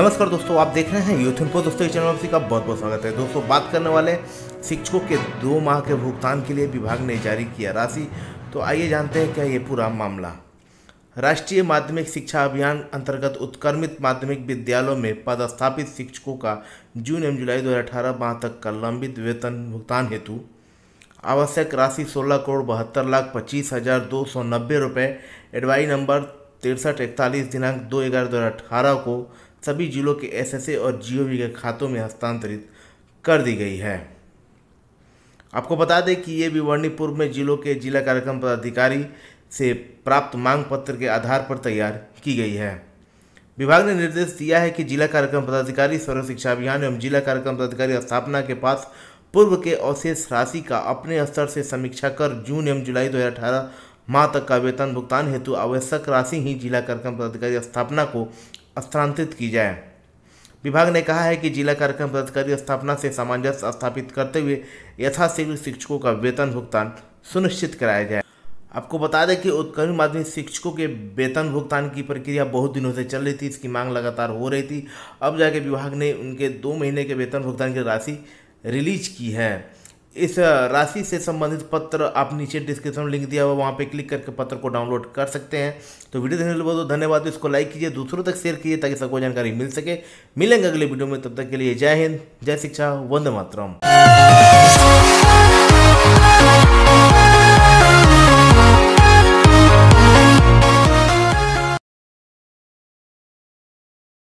नमस्कार दोस्तों आप देख रहे हैं यूथ इनपो दोस्तों इस चैनल का बहुत बहुत स्वागत है दोस्तों बात करने वाले शिक्षकों के दो माह के भुगतान के लिए विभाग ने जारी किया राशि तो आइए जानते हैं क्या ये पूरा मामला राष्ट्रीय माध्यमिक शिक्षा अभियान अंतर्गत उत्कर्मित माध्यमिक विद्यालयों में पदस्थापित शिक्षकों का जून एवं जुलाई दो माह तक का लंबित वेतन भुगतान हेतु आवश्यक राशि सोलह करोड़ बहत्तर लाख पच्चीस हज़ार दो सौ नब्बे रुपये एडवाई नंबर तिरसठ इकतालीस दिनांक दो ग्यारह दो हज़ार अठारह को सभी जिलों के एसएसए और जीओवी के खातों में हस्तांतरित कर दी गई है आपको बता दें कि ये विवरणी पूर्व में जिलों के जिला कार्यक्रम पदाधिकारी से प्राप्त मांग पत्र के आधार पर तैयार की गई है विभाग ने निर्देश दिया है कि जिला कार्यक्रम पदाधिकारी सर्व शिक्षा अभियान एवं जिला कार्यक्रम पदाधिकारी स्थापना के पास पूर्व के अवशेष राशि का अपने स्तर से समीक्षा कर जून एवं जुलाई 2018 माह तक का वेतन भुगतान हेतु आवश्यक राशि ही जिला कार्यक्रम पदाधिकारी स्थापना को स्थानांतरित की जाए विभाग ने कहा है कि जिला कार्यक्रम पदाधिकारी स्थापना से सामंजस्य स्थापित करते हुए यथाशीघ्र शिक्षकों का वेतन भुगतान सुनिश्चित कराया जाए आपको बता दें कि उत्कर्ष माध्यमिक शिक्षकों के वेतन भुगतान की प्रक्रिया बहुत दिनों से चल रही थी इसकी मांग लगातार हो रही थी अब जाके विभाग ने उनके दो महीने के वेतन भुगतान की राशि रिलीज की है इस राशि से संबंधित पत्र आप नीचे डिस्क्रिप्शन में लिंक दिया हुआ वहाँ पे क्लिक करके पत्र को डाउनलोड कर सकते हैं तो वीडियो देखने के लिए बहुत धन्यवाद इसको लाइक कीजिए दूसरों तक शेयर कीजिए ताकि सबको जानकारी मिल सके मिलेंगे अगले वीडियो में तब तक के लिए जय हिंद जय शिक्षा वंदे मातरम